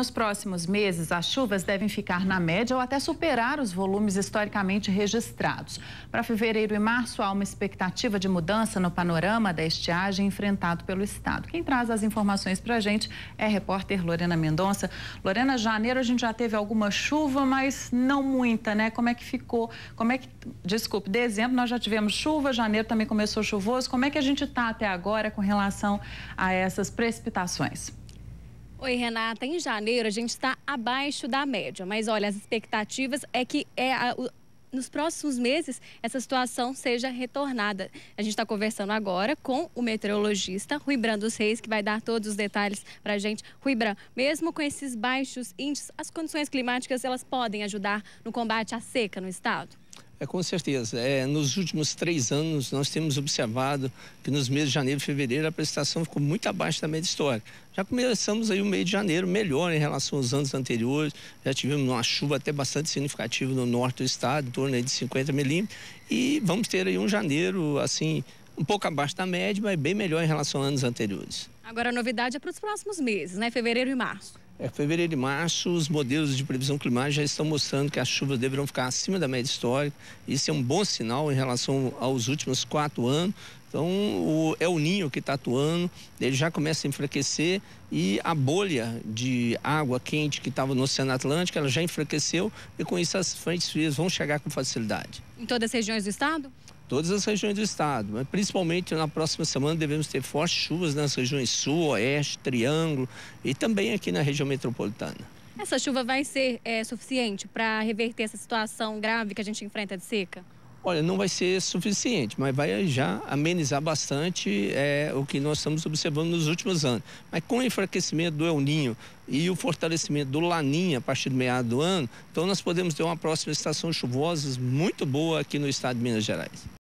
Nos próximos meses, as chuvas devem ficar na média ou até superar os volumes historicamente registrados. Para fevereiro e março, há uma expectativa de mudança no panorama da estiagem enfrentado pelo Estado. Quem traz as informações para a gente é a repórter Lorena Mendonça. Lorena, janeiro a gente já teve alguma chuva, mas não muita, né? Como é que ficou? Como é que. Desculpe, dezembro nós já tivemos chuva, janeiro também começou chuvoso. Como é que a gente está até agora com relação a essas precipitações? Oi, Renata. Em janeiro a gente está abaixo da média, mas olha, as expectativas é que é a, o nos próximos meses essa situação seja retornada. A gente está conversando agora com o meteorologista Rui Brando Reis, que vai dar todos os detalhes para a gente. Rui Bran, mesmo com esses baixos índices, as condições climáticas elas podem ajudar no combate à seca no estado? É, com certeza. É, nos últimos três anos, nós temos observado que nos meses de janeiro e fevereiro a prestação ficou muito abaixo da média histórica. Já começamos aí o mês de janeiro melhor em relação aos anos anteriores. Já tivemos uma chuva até bastante significativa no norte do estado, em torno de 50 milímetros. E vamos ter aí um janeiro, assim, um pouco abaixo da média, mas bem melhor em relação a anos anteriores. Agora a novidade é para os próximos meses, né? Fevereiro e março. É, fevereiro e março, os modelos de previsão climática já estão mostrando que as chuvas deverão ficar acima da média histórica. Isso é um bom sinal em relação aos últimos quatro anos. Então, o, é o ninho que está atuando, ele já começa a enfraquecer e a bolha de água quente que estava no Oceano Atlântico, ela já enfraqueceu e com isso as frentes frias vão chegar com facilidade. Em todas as regiões do estado? todas as regiões do estado, mas principalmente na próxima semana devemos ter fortes chuvas nas regiões sul, oeste, triângulo e também aqui na região metropolitana. Essa chuva vai ser é, suficiente para reverter essa situação grave que a gente enfrenta de seca? Olha, não vai ser suficiente, mas vai já amenizar bastante é, o que nós estamos observando nos últimos anos. Mas com o enfraquecimento do El Ninho e o fortalecimento do Laninha a partir do meado do ano, então nós podemos ter uma próxima estação chuvosa muito boa aqui no estado de Minas Gerais.